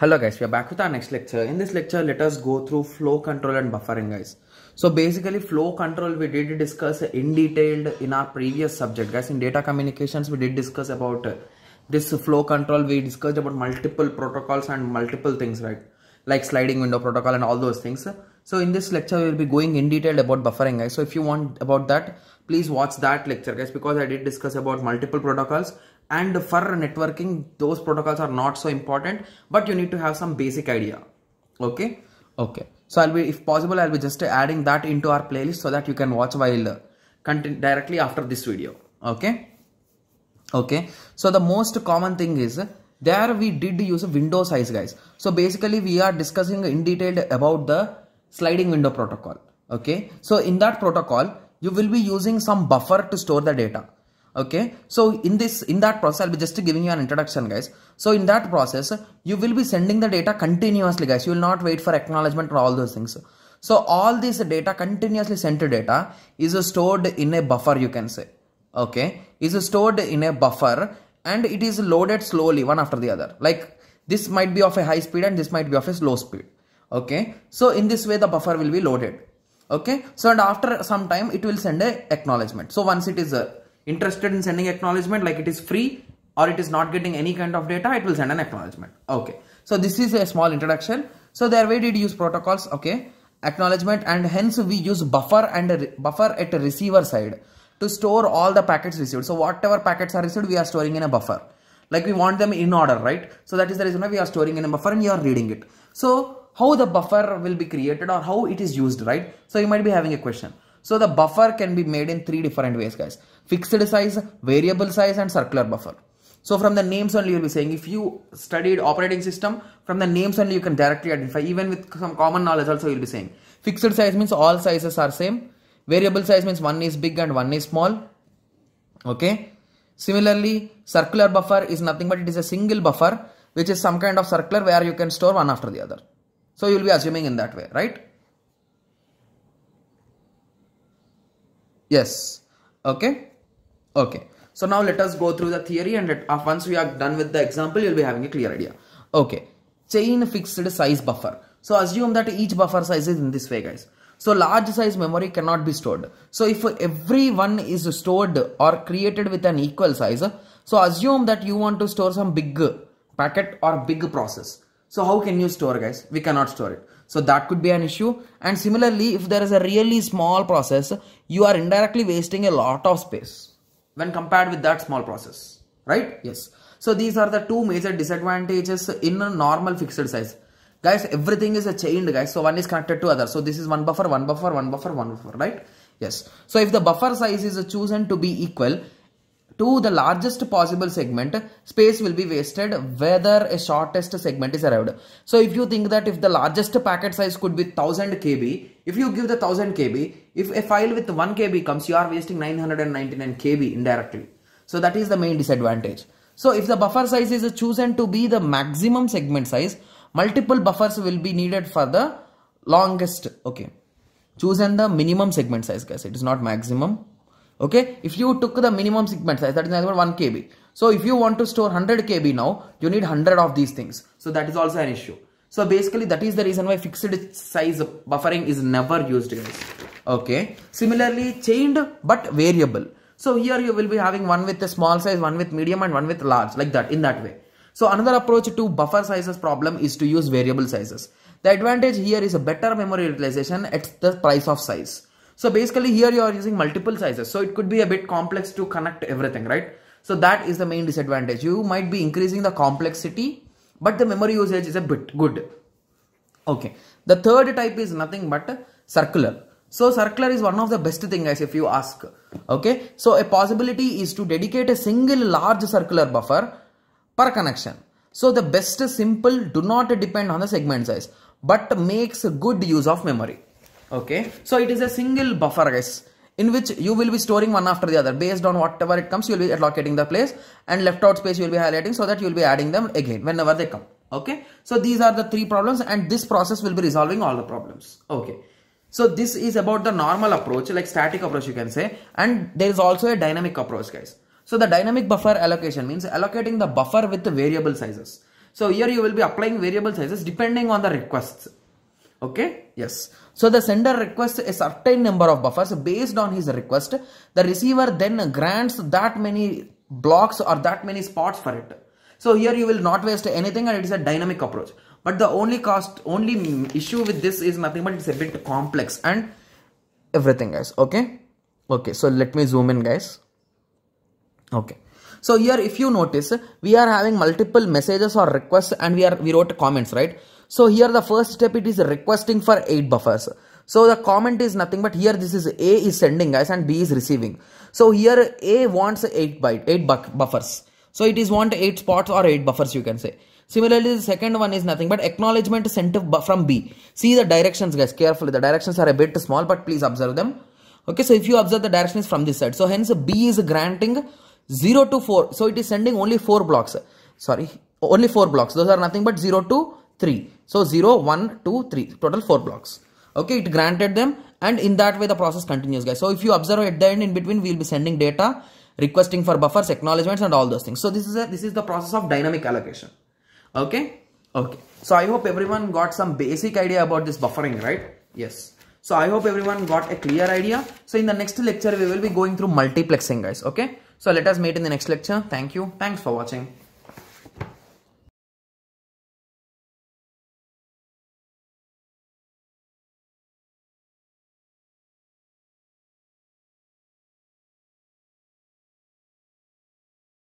Hello guys, we are back with our next lecture. In this lecture, let us go through flow control and buffering guys. So basically flow control we did discuss in detailed in our previous subject guys. In data communications we did discuss about uh, this flow control. We discussed about multiple protocols and multiple things right like sliding window protocol and all those things. So in this lecture we will be going in detail about buffering guys. So if you want about that please watch that lecture guys because I did discuss about multiple protocols and for networking those protocols are not so important but you need to have some basic idea okay okay so i'll be if possible i'll be just adding that into our playlist so that you can watch while uh, continue directly after this video okay okay so the most common thing is there we did use window size guys so basically we are discussing in detail about the sliding window protocol okay so in that protocol you will be using some buffer to store the data okay so in this in that process i'll be just giving you an introduction guys so in that process you will be sending the data continuously guys you will not wait for acknowledgement or all those things so all this data continuously sent data is stored in a buffer you can say okay is stored in a buffer and it is loaded slowly one after the other like this might be of a high speed and this might be of a slow speed okay so in this way the buffer will be loaded okay so and after some time it will send a acknowledgement so once it is uh, interested in sending acknowledgement like it is free or it is not getting any kind of data, it will send an acknowledgement. Okay. So this is a small introduction. So there we did use protocols. Okay. Acknowledgement and hence we use buffer and buffer at receiver side to store all the packets received. So whatever packets are received, we are storing in a buffer. Like we want them in order, right? So that is the reason why we are storing in a buffer and you are reading it. So how the buffer will be created or how it is used, right? So you might be having a question. So the buffer can be made in three different ways guys. Fixed size, variable size and circular buffer. So from the names only you'll be saying if you studied operating system from the names only you can directly identify even with some common knowledge also you'll be saying. Fixed size means all sizes are same. Variable size means one is big and one is small. Okay. Similarly, circular buffer is nothing but it is a single buffer which is some kind of circular where you can store one after the other. So you will be assuming in that way, right? yes okay okay so now let us go through the theory and let, uh, once we are done with the example you'll be having a clear idea okay chain fixed size buffer so assume that each buffer size is in this way guys so large size memory cannot be stored so if every one is stored or created with an equal size so assume that you want to store some big packet or big process so how can you store guys we cannot store it so that could be an issue. And similarly, if there is a really small process, you are indirectly wasting a lot of space when compared with that small process, right? Yes. So these are the two major disadvantages in a normal fixed size. Guys, everything is a chained guys. So one is connected to other. So this is one buffer, one buffer, one buffer, one buffer, right? Yes. So if the buffer size is chosen to be equal, to the largest possible segment, space will be wasted whether a shortest segment is arrived. So if you think that if the largest packet size could be 1000 KB, if you give the 1000 KB, if a file with 1 KB comes, you are wasting 999 KB indirectly. So that is the main disadvantage. So if the buffer size is chosen to be the maximum segment size, multiple buffers will be needed for the longest. Okay. Chosen the minimum segment size guys. It is not maximum okay if you took the minimum segment size that is about 1 kb so if you want to store 100 kb now you need 100 of these things so that is also an issue so basically that is the reason why fixed size buffering is never used guys okay similarly chained but variable so here you will be having one with a small size one with medium and one with large like that in that way so another approach to buffer sizes problem is to use variable sizes the advantage here is a better memory utilization at the price of size so basically here you are using multiple sizes. So it could be a bit complex to connect everything, right? So that is the main disadvantage. You might be increasing the complexity, but the memory usage is a bit good. Okay. The third type is nothing but circular. So circular is one of the best thing guys if you ask. Okay. So a possibility is to dedicate a single large circular buffer per connection. So the best simple do not depend on the segment size but makes good use of memory okay so it is a single buffer guys in which you will be storing one after the other based on whatever it comes you will be allocating the place and left out space you will be highlighting so that you will be adding them again whenever they come okay so these are the three problems and this process will be resolving all the problems okay so this is about the normal approach like static approach you can say and there is also a dynamic approach guys so the dynamic buffer allocation means allocating the buffer with the variable sizes so here you will be applying variable sizes depending on the requests okay yes so the sender requests a certain number of buffers based on his request the receiver then grants that many blocks or that many spots for it so here you will not waste anything and it is a dynamic approach but the only cost only issue with this is nothing but it's a bit complex and everything guys okay okay so let me zoom in guys okay so here if you notice we are having multiple messages or requests and we are we wrote comments right so here the first step it is requesting for 8 buffers so the comment is nothing but here this is a is sending guys and b is receiving so here a wants 8 byte 8 buffers so it is want 8 spots or 8 buffers you can say Similarly, the second one is nothing but acknowledgement sent from B. See the directions guys, carefully. The directions are a bit small but please observe them. Okay, so if you observe the direction is from this side. So hence B is granting 0 to 4 so it is sending only 4 blocks sorry only 4 blocks those are nothing but 0 to 3 so 0 1 2 3 total 4 blocks okay it granted them and in that way the process continues guys so if you observe at the end in between we'll be sending data requesting for buffers acknowledgements and all those things so this is a, this is the process of dynamic allocation okay okay so i hope everyone got some basic idea about this buffering right yes so i hope everyone got a clear idea so in the next lecture we will be going through multiplexing guys okay so let us meet in the next lecture. Thank you. Thanks for watching.